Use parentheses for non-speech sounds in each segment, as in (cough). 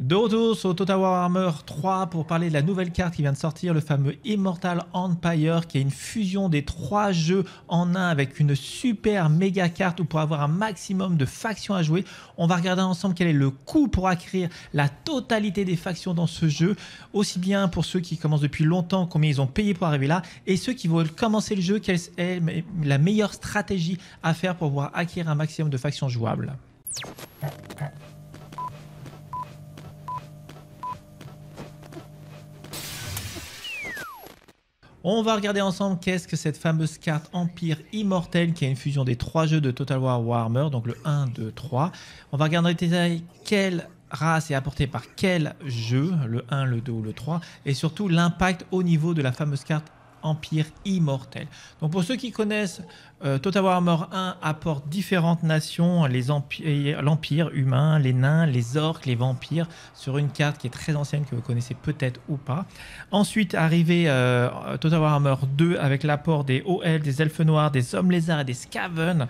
De retour sur Total War Armor 3 pour parler de la nouvelle carte qui vient de sortir, le fameux Immortal Empire, qui est une fusion des trois jeux en un avec une super méga carte où pour avoir un maximum de factions à jouer, on va regarder ensemble quel est le coût pour acquérir la totalité des factions dans ce jeu, aussi bien pour ceux qui commencent depuis longtemps, combien ils ont payé pour arriver là, et ceux qui veulent commencer le jeu, quelle est la meilleure stratégie à faire pour pouvoir acquérir un maximum de factions jouables. On va regarder ensemble qu'est-ce que cette fameuse carte Empire Immortel qui est une fusion des trois jeux de Total War Warhammer, donc le 1, 2, 3. On va regarder en détail quelle race est apportée par quel jeu, le 1, le 2 ou le 3, et surtout l'impact au niveau de la fameuse carte empire immortel. Donc pour ceux qui connaissent, Totawa euh, Total Warhammer 1 apporte différentes nations, l'empire humain, les nains, les orques, les vampires, sur une carte qui est très ancienne que vous connaissez peut-être ou pas. Ensuite arrivé euh, Total Warhammer 2 avec l'apport des OL, des elfes noirs, des hommes lézards et des scaven,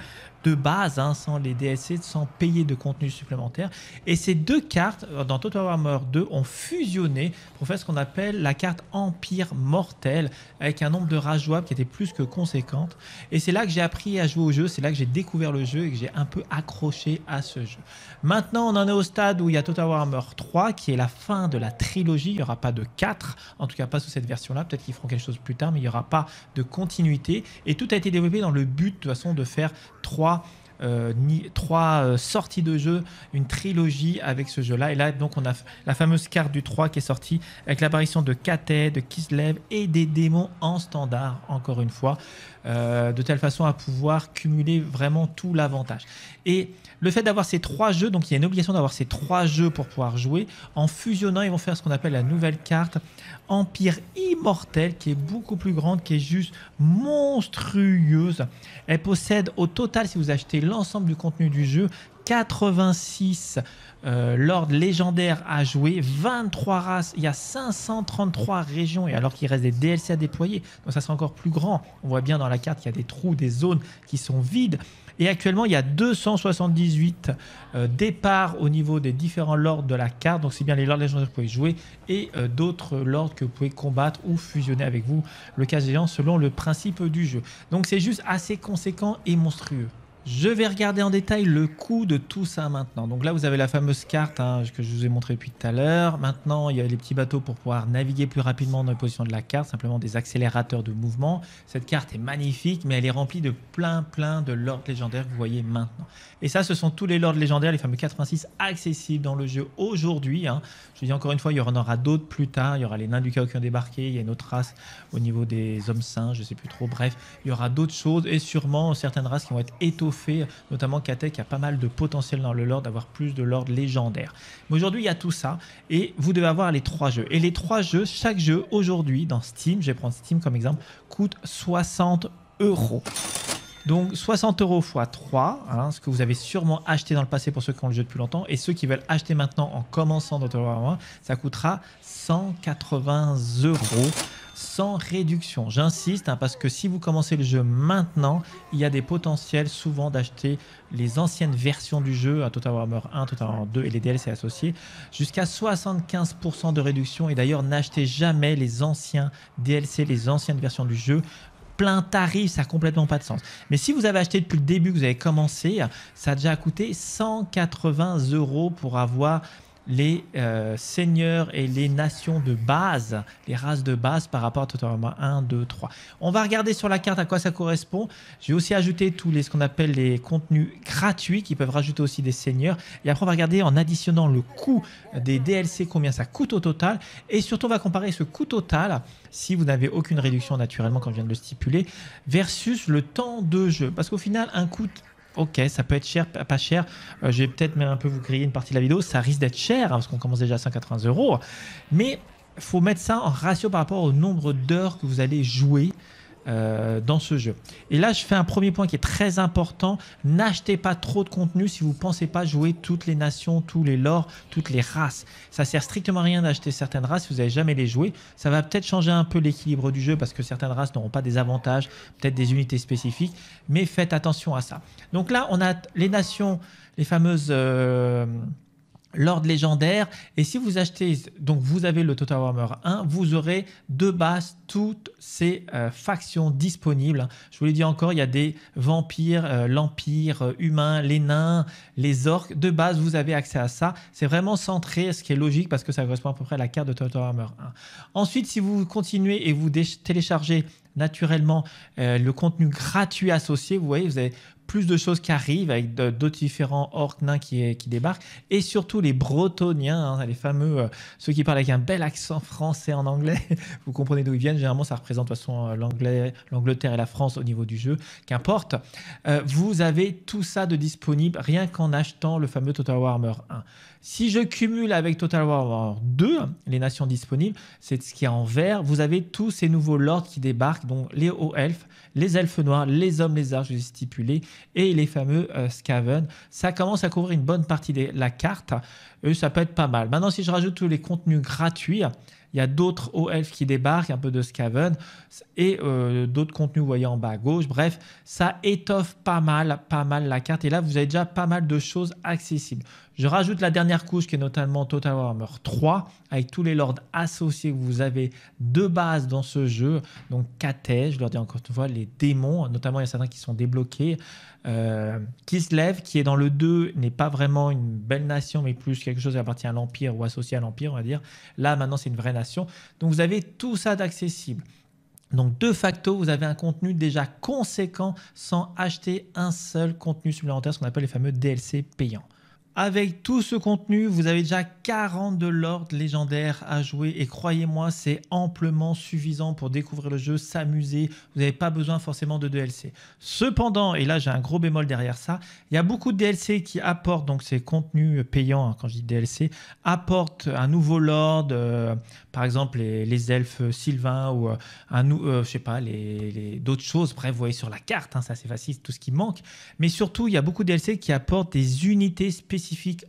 de base, hein, sans les DSC, sans payer de contenu supplémentaire. Et ces deux cartes, dans Total Warhammer 2, ont fusionné pour faire ce qu'on appelle la carte Empire Mortel, avec un nombre de rajouables qui était plus que conséquente. Et c'est là que j'ai appris à jouer au jeu, c'est là que j'ai découvert le jeu et que j'ai un peu accroché à ce jeu. Maintenant, on en est au stade où il y a Total Warhammer 3, qui est la fin de la trilogie. Il n'y aura pas de 4, en tout cas pas sous cette version-là. Peut-être qu'ils feront quelque chose plus tard, mais il n'y aura pas de continuité. Et tout a été développé dans le but, de façon, de faire 3 trois euh, ni, trois euh, sorties de jeu, une trilogie avec ce jeu-là. Et là, donc, on a la fameuse carte du 3 qui est sortie avec l'apparition de Kate, de Kislev et des démons en standard, encore une fois. Euh, de telle façon à pouvoir cumuler vraiment tout l'avantage. Et le fait d'avoir ces trois jeux, donc il y a une obligation d'avoir ces trois jeux pour pouvoir jouer, en fusionnant, ils vont faire ce qu'on appelle la nouvelle carte Empire Immortel, qui est beaucoup plus grande, qui est juste monstrueuse. Elle possède au total, si vous achetez l'ensemble du contenu du jeu, 86 lords légendaires à jouer, 23 races, il y a 533 régions, et alors qu'il reste des DLC à déployer, donc ça sera encore plus grand. On voit bien dans la carte qu'il y a des trous, des zones qui sont vides. Et actuellement, il y a 278 euh, départs au niveau des différents lords de la carte. Donc, c'est bien les lords légendaires que vous pouvez jouer et euh, d'autres lords que vous pouvez combattre ou fusionner avec vous, le cas échéant, selon le principe du jeu. Donc, c'est juste assez conséquent et monstrueux. Je vais regarder en détail le coût de tout ça maintenant. Donc là, vous avez la fameuse carte hein, que je vous ai montrée depuis tout à l'heure. Maintenant, il y a les petits bateaux pour pouvoir naviguer plus rapidement dans les positions de la carte, simplement des accélérateurs de mouvement. Cette carte est magnifique, mais elle est remplie de plein, plein de lords légendaires que vous voyez maintenant. Et ça, ce sont tous les lords légendaires, les fameux 86 accessibles dans le jeu aujourd'hui. Hein. Je dis encore une fois, il y en aura d'autres plus tard. Il y aura les nains du chaos qui ont débarqué, il y a une autre race au niveau des hommes saints, je ne sais plus trop. Bref, il y aura d'autres choses et sûrement certaines races qui vont être étoffées fait notamment Katek a pas mal de potentiel dans le lore, d'avoir plus de lore légendaire. Mais aujourd'hui, il y a tout ça et vous devez avoir les trois jeux. Et les trois jeux, chaque jeu aujourd'hui dans Steam, je vais prendre Steam comme exemple, coûte 60 euros. Donc 60 euros x 3, hein, ce que vous avez sûrement acheté dans le passé pour ceux qui ont le jeu depuis longtemps, et ceux qui veulent acheter maintenant en commençant dans ça coûtera 180 euros sans réduction. J'insiste hein, parce que si vous commencez le jeu maintenant, il y a des potentiels souvent d'acheter les anciennes versions du jeu, à Total Warhammer 1, Total Warhammer 2 et les DLC associés, jusqu'à 75% de réduction. Et d'ailleurs, n'achetez jamais les anciens DLC, les anciennes versions du jeu plein tarif, ça n'a complètement pas de sens. Mais si vous avez acheté depuis le début, que vous avez commencé, ça a déjà coûté 180 euros pour avoir les euh, seigneurs et les nations de base, les races de base par rapport à totalement 1, 2, 3. On va regarder sur la carte à quoi ça correspond. J'ai aussi ajouté tous les ce qu'on appelle les contenus gratuits qui peuvent rajouter aussi des seigneurs. Et après, on va regarder en additionnant le coût des DLC, combien ça coûte au total. Et surtout, on va comparer ce coût total, si vous n'avez aucune réduction naturellement, comme je viens de le stipuler, versus le temps de jeu. Parce qu'au final, un coût ok, ça peut être cher, pas cher. Euh, je vais peut-être même un peu vous griller une partie de la vidéo. Ça risque d'être cher hein, parce qu'on commence déjà à 180 euros. Mais faut mettre ça en ratio par rapport au nombre d'heures que vous allez jouer. Euh, dans ce jeu. Et là, je fais un premier point qui est très important. N'achetez pas trop de contenu si vous ne pensez pas jouer toutes les nations, tous les lores, toutes les races. Ça sert strictement à rien d'acheter certaines races si vous n'avez jamais les jouées. Ça va peut-être changer un peu l'équilibre du jeu parce que certaines races n'auront pas des avantages, peut-être des unités spécifiques, mais faites attention à ça. Donc là, on a les nations, les fameuses... Euh, l'ordre légendaire. Et si vous achetez, donc vous avez le Total Warmer 1, vous aurez de base toutes ces euh, factions disponibles. Je vous l'ai dit encore, il y a des vampires, euh, l'Empire euh, humain, les nains, les orques. De base, vous avez accès à ça. C'est vraiment centré, ce qui est logique parce que ça correspond à peu près à la carte de Total Warmer 1. Ensuite, si vous continuez et vous téléchargez naturellement le contenu gratuit associé, vous voyez, vous avez plus de choses qui arrivent avec d'autres différents orques nains qui, débarquent et surtout les bretoniens, hein, les fameux, euh, ceux qui parlent avec un bel accent français en anglais. (laughs) Vous comprenez d'où ils viennent, généralement ça représente de toute façon euh, l'Angleterre et la France au niveau du jeu, qu'importe. Euh, vous avez tout ça de disponible rien qu'en achetant le fameux Total Warhammer 1. Si je cumule avec Total War 2, les nations disponibles, c'est ce qui est en vert. Vous avez tous ces nouveaux lords qui débarquent, donc les hauts elfes, les elfes noirs, les hommes lézards, je les ai stipulés, et les fameux euh, Scaven. Skaven. Ça commence à couvrir une bonne partie de la carte, euh, ça peut être pas mal. Maintenant, si je rajoute tous les contenus gratuits, il y a d'autres hauts elfes qui débarquent, un peu de Skaven, et euh, d'autres contenus, vous voyez en bas à gauche. Bref, ça étoffe pas mal, pas mal la carte. Et là, vous avez déjà pas mal de choses accessibles. Je rajoute la dernière couche qui est notamment Total Warhammer 3 avec tous les lords associés que vous avez de base dans ce jeu. Donc Kate, je leur dis encore une fois, les démons, notamment il y a certains qui sont débloqués. Euh, se lèvent, qui est dans le 2, n'est pas vraiment une belle nation, mais plus quelque chose qui appartient à l'Empire ou associé à l'Empire, on va dire. Là, maintenant, c'est une vraie nation. Donc vous avez tout ça d'accessible. Donc de facto, vous avez un contenu déjà conséquent sans acheter un seul contenu supplémentaire, ce qu'on appelle les fameux DLC payants. Avec tout ce contenu, vous avez déjà 42 de l'ordre légendaire à jouer et croyez-moi, c'est amplement suffisant pour découvrir le jeu, s'amuser. Vous n'avez pas besoin forcément de DLC. Cependant, et là j'ai un gros bémol derrière ça, il y a beaucoup de DLC qui apportent, donc ces contenus payants, hein, quand je dis DLC, apportent un nouveau lord, euh, par exemple les, elfes sylvains ou euh, un, euh, je sais pas, les, d'autres choses. Bref, vous voyez sur la carte, hein, ça c'est facile, tout ce qui manque. Mais surtout, il y a beaucoup de DLC qui apportent des unités spécifiques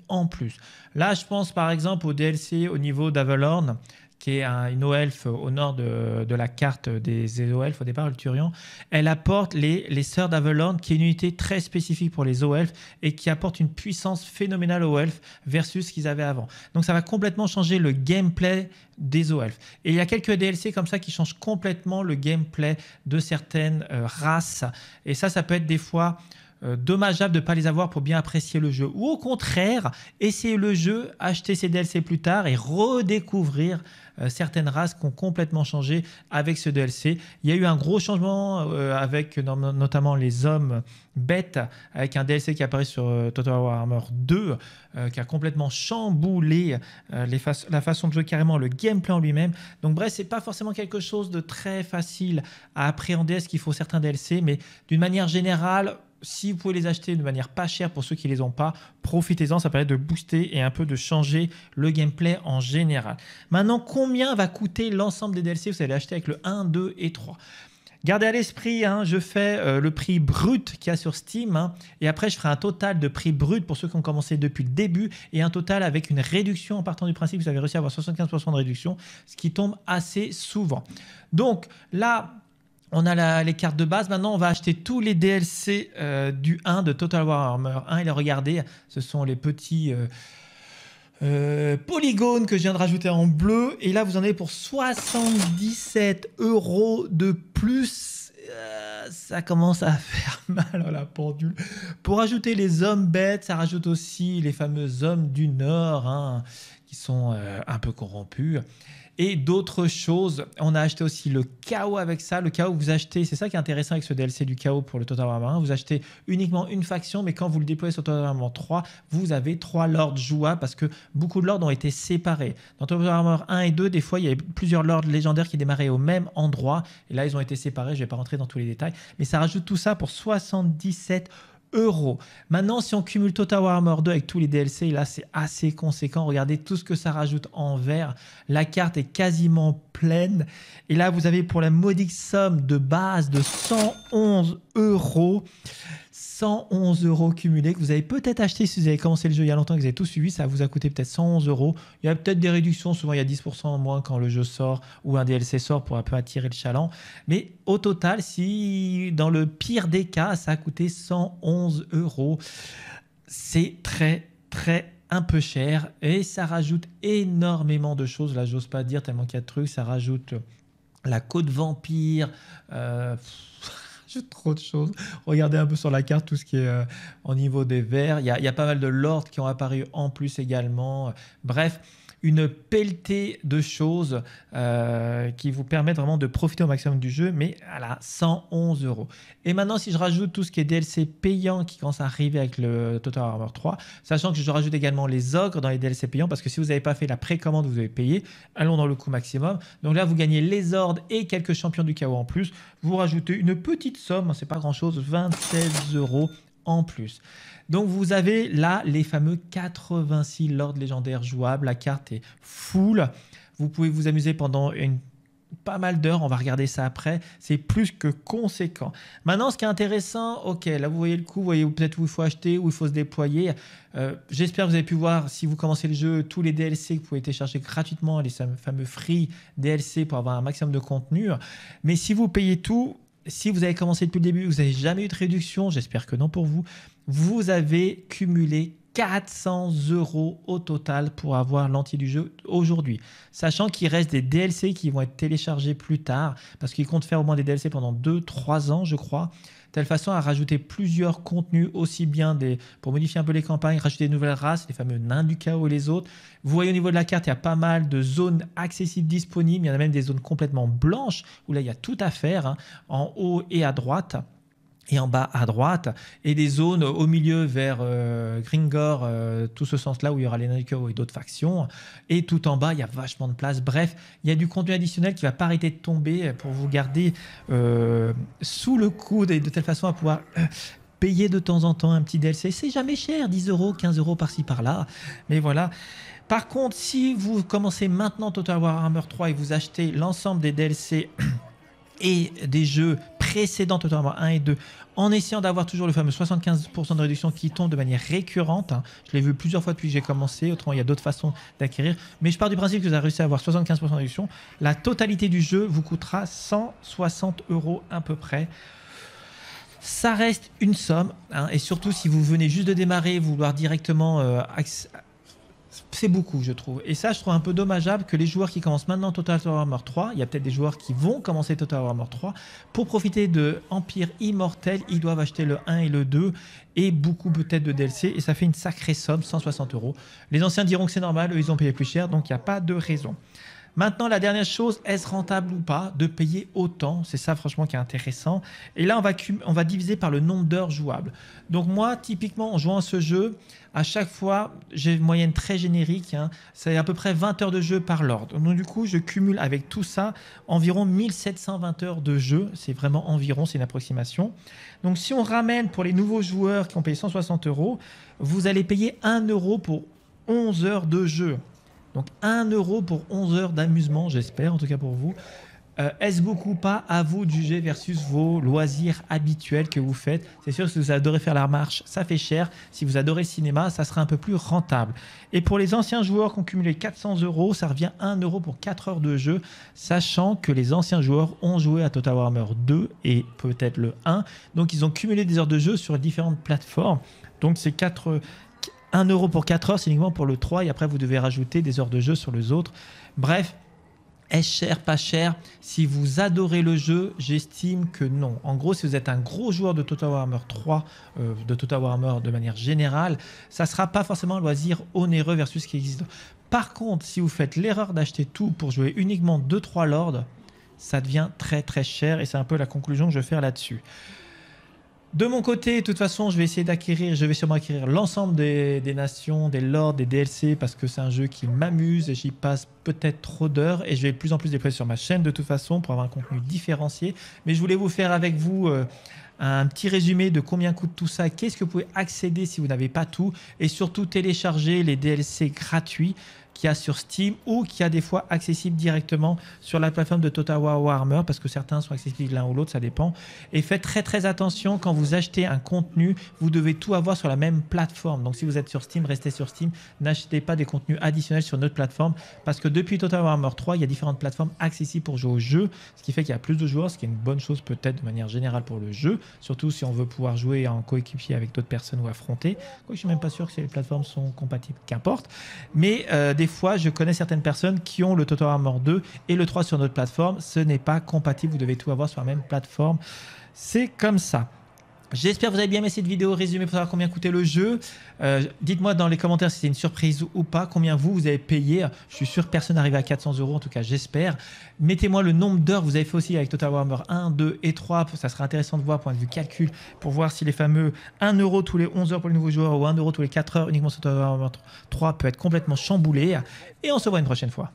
en plus. Là, je pense par exemple au DLC au niveau d'Avalorn, qui est un, O-Elf au nord de, la carte des O-Elf au départ, le Turion. elle apporte les, les Sœurs d'Avalorn, qui est une unité très spécifique pour les O-Elf et qui apporte une puissance phénoménale aux O-Elf versus ce qu'ils avaient avant. Donc ça va complètement changer le gameplay des O-Elf Et il y a quelques DLC comme ça qui changent complètement le gameplay de certaines euh, races. Et ça, ça peut être des fois euh, dommageable de ne pas les avoir pour bien apprécier le jeu. Ou au contraire, essayer le jeu, acheter ses DLC plus tard et redécouvrir euh, certaines races qui ont complètement changé avec ce DLC. Il y a eu un gros changement euh, avec notamment les hommes bêtes, avec un DLC qui apparaît sur Total Warhammer 2, qui a complètement chamboulé les la façon de jouer carrément, le gameplay en lui-même. Donc bref, c'est pas forcément quelque chose de très facile à appréhender, ce qu'il faut certains DLC, mais d'une manière générale, si vous pouvez les acheter de manière pas chère pour ceux qui les ont pas, profitez-en, ça permet de booster et un peu de changer le gameplay en général. Maintenant, combien va coûter l'ensemble des DLC Vous allez acheter avec le 1, 2 et 3. Gardez à l'esprit, hein, je fais euh, le prix brut qu'il y a sur Steam hein, et après je ferai un total de prix brut pour ceux qui ont commencé depuis le début et un total avec une réduction en partant du principe que vous avez réussi à avoir 75% de réduction, ce qui tombe assez souvent. Donc là, on a les cartes de base. Maintenant, on va acheter tous les DLC euh, du 1 de Total War Armor 1. Et regardez, ce sont les petits euh, euh, polygones que je viens de rajouter en bleu. Et là, vous en avez pour 77 euros de plus. ça commence à (laughs) faire mal à la pendule. Pour ajouter les hommes bêtes, ça rajoute aussi les fameux hommes du Nord hein, qui sont un peu corrompus et d'autres choses. On a acheté aussi le chaos avec ça. Le chaos, vous achetez, c'est ça qui est intéressant avec ce DLC du chaos pour le Total War 1, vous achetez uniquement une faction, mais quand vous le déployez sur Total War 3, vous avez trois lords jouables parce que beaucoup de lords ont été séparés. Dans Total War 1 et 2, des fois, il y avait plusieurs lords légendaires qui démarraient au même endroit. Et là, ils ont été séparés. Je ne vais pas rentrer dans tous les détails. Mais ça rajoute tout ça pour 77 euros. Maintenant, si on cumule Total War 2 avec tous les DLC, là c'est assez conséquent. Regardez tout ce que ça rajoute en vert. La carte est quasiment pleine. Et là, vous avez pour la modique somme de base de 111 euros 111 euros cumulés que vous avez peut-être acheté si vous avez commencé le jeu il y a longtemps, que vous avez tout suivi, ça vous a coûté peut-être 111 euros. Il y a peut-être des réductions, souvent il y a 10% en moins quand le jeu sort ou un DLC sort pour un peu attirer le chaland. Mais au total, si dans le pire des cas, ça a coûté 111 euros, c'est très très un peu cher et ça rajoute énormément de choses. Là, j'ose pas dire tellement qu'il y a de trucs, ça rajoute la côte vampire. Euh... (laughs) J'ai trop de choses. Regardez un peu sur la carte tout ce qui est euh, au niveau des verts. il y a pas mal de lords qui ont apparu en plus également. Bref, une pelletée de choses euh, qui vous permettent vraiment de profiter au maximum du jeu, mais à la 111 euros. Et maintenant, si je rajoute tout ce qui est DLC payant qui commence à arriver avec le Total Armor 3, sachant que je rajoute également les ogres dans les DLC payants, parce que si vous n'avez pas fait la précommande, vous avez payé, allons dans le coût maximum. Donc là, vous gagnez les ordres et quelques champions du chaos en plus. Vous rajoutez une petite somme, hein, c'est pas grand chose, 27 euros en plus. Donc vous avez là les fameux 86 lords légendaires jouables. La carte est full. Vous pouvez vous amuser pendant une pas mal d'heures, on va regarder ça après, c'est plus que conséquent. Maintenant, ce qui est intéressant, ok, là vous voyez le coup, vous voyez peut-être où il faut acheter, où il faut se déployer. Euh, j'espère que vous avez pu voir, si vous commencez le jeu, tous les DLC que vous pouvez télécharger gratuitement, les fameux free DLC pour avoir un maximum de contenu. Mais si vous payez tout, si vous avez commencé depuis le début, vous n'avez jamais eu de réduction, j'espère que non pour vous, vous avez cumulé 400 euros au total pour avoir l'entier du jeu aujourd'hui. Sachant qu'il reste des DLC qui vont être téléchargés plus tard, parce qu'ils comptent faire au moins des DLC pendant 2-3 ans, je crois telle façon à rajouter plusieurs contenus, aussi bien des, pour modifier un peu les campagnes, rajouter de nouvelles races, les fameux nains du chaos et les autres. Vous voyez au niveau de la carte, il y a pas mal de zones accessibles disponibles. Il y en a même des zones complètement blanches où là, il y a tout à faire hein, en haut et à droite et en bas à droite, et des zones au milieu vers euh, Gringor, euh, tout ce sens-là où il y aura les Nike et d'autres factions, et tout en bas, il y a vachement de place. Bref, il y a du contenu additionnel qui va pas arrêter de tomber pour vous garder euh, sous le coude et de telle façon à pouvoir payer de temps en temps un petit DLC. C'est jamais cher, 10 euros, 15 euros par-ci par-là, mais voilà. Par contre, si vous commencez maintenant Total War Warhammer 3 et vous achetez l'ensemble des DLC (clears throat) et des jeux précédentes, notamment 1 et 2, en essayant d'avoir toujours le fameux 75% de réduction qui tombe de manière récurrente. Hein. Je l'ai vu plusieurs fois depuis que j'ai commencé, autrement il y a d'autres façons d'acquérir. Mais je pars du principe que vous avez réussi à avoir 75% de réduction. La totalité du jeu vous coûtera 160 euros à peu près ça reste une somme. Hein, et surtout, si vous venez juste de démarrer, vouloir directement euh, c'est beaucoup, je trouve. Et ça, je trouve un peu dommageable que les joueurs qui commencent maintenant Total Warhammer 3, il y a peut-être des joueurs qui vont commencer Total Warhammer 3, pour profiter de Empire Immortel, ils doivent acheter le 1 et le 2, et beaucoup peut-être de DLC, et ça fait une sacrée somme, 160 euros. Les anciens diront que c'est normal, eux, ils ont payé plus cher, donc il n'y a pas de raison. Maintenant, la dernière chose, est-ce rentable ou pas de payer autant C'est ça franchement qui est intéressant. Et là, on va, on va diviser par le nombre d'heures jouables. Donc moi, typiquement, en jouant à ce jeu, à chaque fois, j'ai une moyenne très générique. Hein. C'est à peu près 20 heures de jeu par l'ordre. Donc du coup, je cumule avec tout ça environ 1720 heures de jeu. C'est vraiment environ, c'est une approximation. Donc si on ramène pour les nouveaux joueurs qui ont payé 160 euros, vous allez payer 1 euro pour 11 heures de jeu. Donc 1 euro pour 11 heures d'amusement, j'espère, en tout cas pour vous. Euh, est-ce beaucoup pas à vous juger versus vos loisirs habituels que vous faites C'est sûr, si vous adorez faire la marche, ça fait cher. Si vous adorez le cinéma, ça sera un peu plus rentable. Et pour les anciens joueurs qui ont cumulé 400 euros, ça revient 1 euro pour 4 heures de jeu, sachant que les anciens joueurs ont joué à Total Warhammer 2 et peut-être le 1. Donc ils ont cumulé des heures de jeu sur différentes plateformes. Donc ces 4, 1€ euro pour 4 heures, c'est uniquement pour le 3 et après vous devez rajouter des heures de jeu sur les autres. Bref, est-ce cher, pas cher Si vous adorez le jeu, j'estime que non. En gros, si vous êtes un gros joueur de Total Warhammer 3, euh, de Total Warhammer de manière générale, ça ne sera pas forcément un loisir onéreux versus ce qui existe. Par contre, si vous faites l'erreur d'acheter tout pour jouer uniquement 2-3 lords, ça devient très très cher et c'est un peu la conclusion que je vais faire là-dessus. De mon côté, de toute façon, je vais essayer d'acquérir, je vais sûrement acquérir l'ensemble des, nations, des lords, des DLC, parce que c'est un jeu qui m'amuse et j'y passe peut-être trop d'heures. Et je vais de plus en plus déployer sur ma chaîne, de toute façon, pour avoir un contenu différencié. Mais je voulais vous faire avec vous euh, un petit résumé de combien coûte tout ça, qu'est-ce que vous pouvez accéder si vous n'avez pas tout, et surtout télécharger les DLC gratuits qu'il a sur Steam ou qui a des fois accessible directement sur la plateforme de Total War Warhammer parce que certains sont accessibles l'un ou l'autre, ça dépend. Et faites très très attention quand vous achetez un contenu, vous devez tout avoir sur la même plateforme. Donc si vous êtes sur Steam, restez sur Steam, n'achetez pas des contenus additionnels sur notre plateforme parce que depuis Total Warhammer 3, il y a différentes plateformes accessibles pour jouer au jeu, ce qui fait qu'il y a plus de joueurs, ce qui est une bonne chose peut-être de manière générale pour le jeu, surtout si on veut pouvoir jouer en coéquipier avec d'autres personnes ou affronter. je suis même pas sûr que les plateformes sont compatibles, qu'importe. Mais euh, des fois, je connais certaines personnes qui ont le Total Armor 2 et le 3 sur notre plateforme. Ce n'est pas compatible, vous devez tout avoir sur la même plateforme. C'est comme ça. J'espère que vous avez bien aimé cette vidéo résumée pour savoir combien coûtait le jeu. Euh, dites-moi dans les commentaires si c'est une surprise ou pas, combien vous, vous avez payé. Je suis sûr que personne n'arrive à 400 euros, en tout cas j'espère. Mettez-moi le nombre d'heures que vous avez fait aussi avec Total Warhammer 1, 2 et 3. Ça sera intéressant de voir, point de vue calcul, pour voir si les fameux 1 euro tous les 11 heures pour les nouveaux joueurs ou 1 euro tous les 4 heures uniquement sur Total Warhammer 3 peut être complètement chamboulé. Et on se voit une prochaine fois.